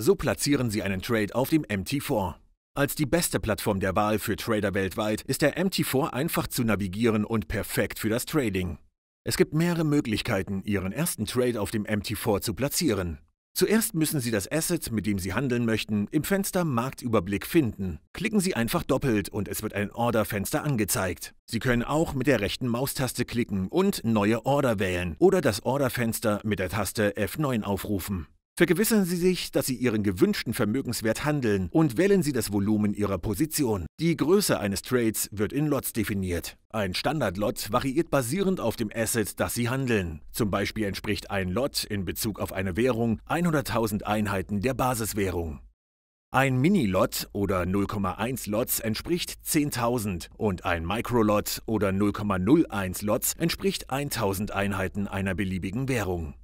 So platzieren Sie einen Trade auf dem MT4. Als die beste Plattform der Wahl für Trader weltweit ist der MT4 einfach zu navigieren und perfekt für das Trading. Es gibt mehrere Möglichkeiten, Ihren ersten Trade auf dem MT4 zu platzieren. Zuerst müssen Sie das Asset, mit dem Sie handeln möchten, im Fenster Marktüberblick finden. Klicken Sie einfach doppelt und es wird ein Orderfenster angezeigt. Sie können auch mit der rechten Maustaste klicken und Neue Order wählen oder das Orderfenster mit der Taste F9 aufrufen. Vergewissern Sie sich, dass Sie Ihren gewünschten Vermögenswert handeln und wählen Sie das Volumen Ihrer Position. Die Größe eines Trades wird in Lots definiert. Ein Standard-Lot variiert basierend auf dem Asset, das Sie handeln. Zum Beispiel entspricht ein Lot in Bezug auf eine Währung 100.000 Einheiten der Basiswährung. Ein Mini-Lot oder 0,1 Lots entspricht 10.000 und ein Micro-Lot oder 0,01 Lots entspricht 1.000 Einheiten einer beliebigen Währung.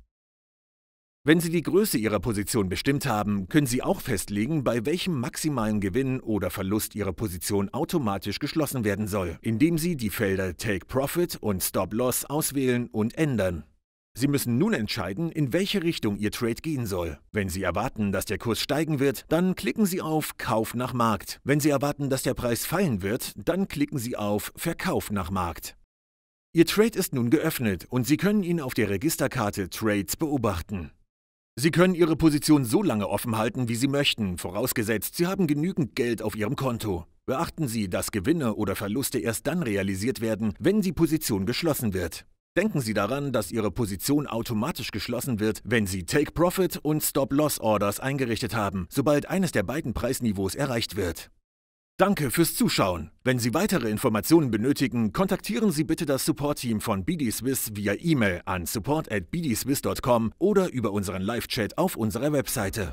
Wenn Sie die Größe Ihrer Position bestimmt haben, können Sie auch festlegen, bei welchem maximalen Gewinn oder Verlust Ihre Position automatisch geschlossen werden soll, indem Sie die Felder Take Profit und Stop Loss auswählen und ändern. Sie müssen nun entscheiden, in welche Richtung Ihr Trade gehen soll. Wenn Sie erwarten, dass der Kurs steigen wird, dann klicken Sie auf Kauf nach Markt. Wenn Sie erwarten, dass der Preis fallen wird, dann klicken Sie auf Verkauf nach Markt. Ihr Trade ist nun geöffnet und Sie können ihn auf der Registerkarte Trades beobachten. Sie können Ihre Position so lange offen halten, wie Sie möchten, vorausgesetzt, Sie haben genügend Geld auf Ihrem Konto. Beachten Sie, dass Gewinne oder Verluste erst dann realisiert werden, wenn die Position geschlossen wird. Denken Sie daran, dass Ihre Position automatisch geschlossen wird, wenn Sie Take Profit und Stop Loss Orders eingerichtet haben, sobald eines der beiden Preisniveaus erreicht wird. Danke fürs Zuschauen. Wenn Sie weitere Informationen benötigen, kontaktieren Sie bitte das Support-Team von BD Swiss via E-Mail an support support@bdswiss.com oder über unseren Live-Chat auf unserer Webseite.